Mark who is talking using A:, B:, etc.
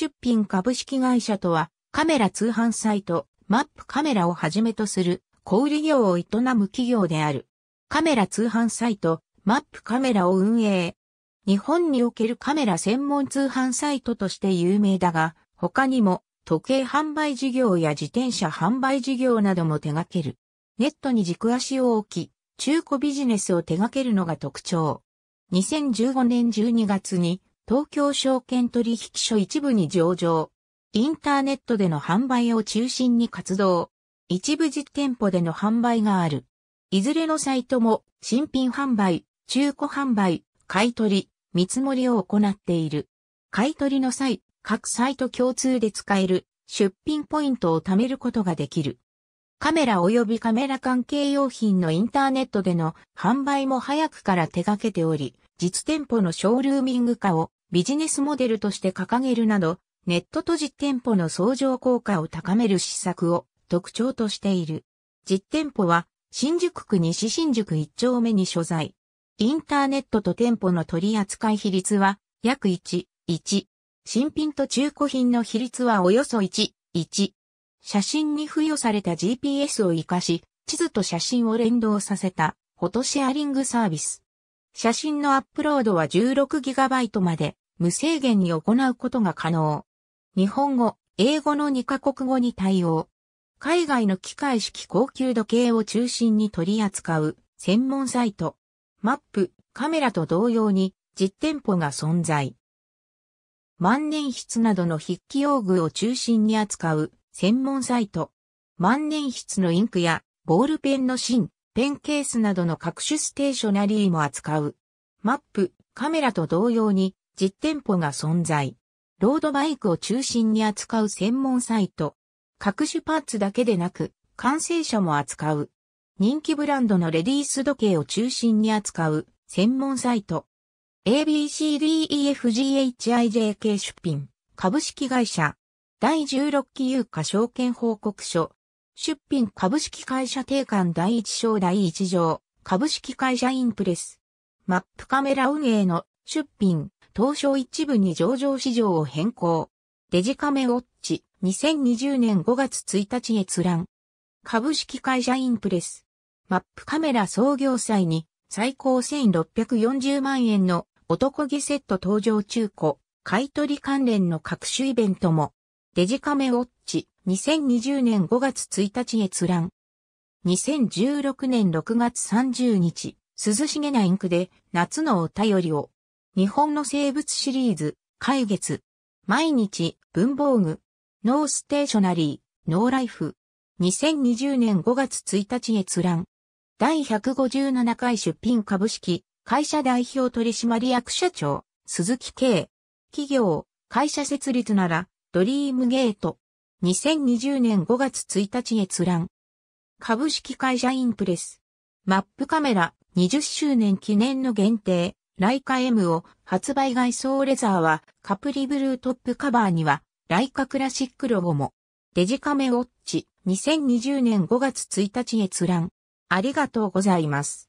A: 出品株式会社とは、カメラ通販サイト、マップカメラをはじめとする小売業を営む企業である。カメラ通販サイト、マップカメラを運営。日本におけるカメラ専門通販サイトとして有名だが、他にも時計販売事業や自転車販売事業なども手掛ける。ネットに軸足を置き、中古ビジネスを手掛けるのが特徴。2015年12月に東京証券取引所一部に上場。インターネットでの販売を中心に活動。一部実店舗での販売がある。いずれのサイトも新品販売、中古販売、買取、見積もりを行っている。買取の際、各サイト共通で使える出品ポイントを貯めることができる。カメラ及びカメラ関係用品のインターネットでの販売も早くから手掛けており、実店舗のショールーミング化をビジネスモデルとして掲げるなど、ネットと実店舗の相乗効果を高める施策を特徴としている。実店舗は新宿区西新宿1丁目に所在。インターネットと店舗の取扱比率は約1、1。新品と中古品の比率はおよそ1、1。写真に付与された GPS を活かし、地図と写真を連動させたフォトシェアリングサービス。写真のアップロードは 16GB まで無制限に行うことが可能。日本語、英語の2カ国語に対応。海外の機械式高級時計を中心に取り扱う専門サイト。マップ、カメラと同様に実店舗が存在。万年筆などの筆記用具を中心に扱う専門サイト。万年筆のインクやボールペンの芯、ペンケースなどの各種ステーショナリーも扱う。マップ、カメラと同様に実店舗が存在。ロードバイクを中心に扱う専門サイト。各種パーツだけでなく、完成車も扱う。人気ブランドのレディース時計を中心に扱う専門サイト。ABCDEFGHIJK 出品、株式会社、第16期有価証券報告書、出品株式会社定款第一章第一条、株式会社インプレス。マップカメラ運営の出品、東証一部に上場市場を変更。デジカメウォッチ、2020年5月1日閲覧。株式会社インプレス。マップカメラ創業祭に最高1640万円の男気セット登場中古、買取関連の各種イベントも。デジカメウォッチ、2020年5月1日閲覧。2016年6月30日、涼しげなインクで夏のお便りを。日本の生物シリーズ、海月。毎日、文房具。ノーステーショナリー、ノーライフ。2020年5月1日閲覧。第157回出品株式、会社代表取締役社長、鈴木圭。企業、会社設立なら、ドリームゲート。2020年5月1日閲覧。株式会社インプレス。マップカメラ20周年記念の限定、ライカ M を発売外装レザーはカプリブルートップカバーにはライカクラシックロゴも。デジカメウォッチ2020年5月1日閲覧。ありがとうございます。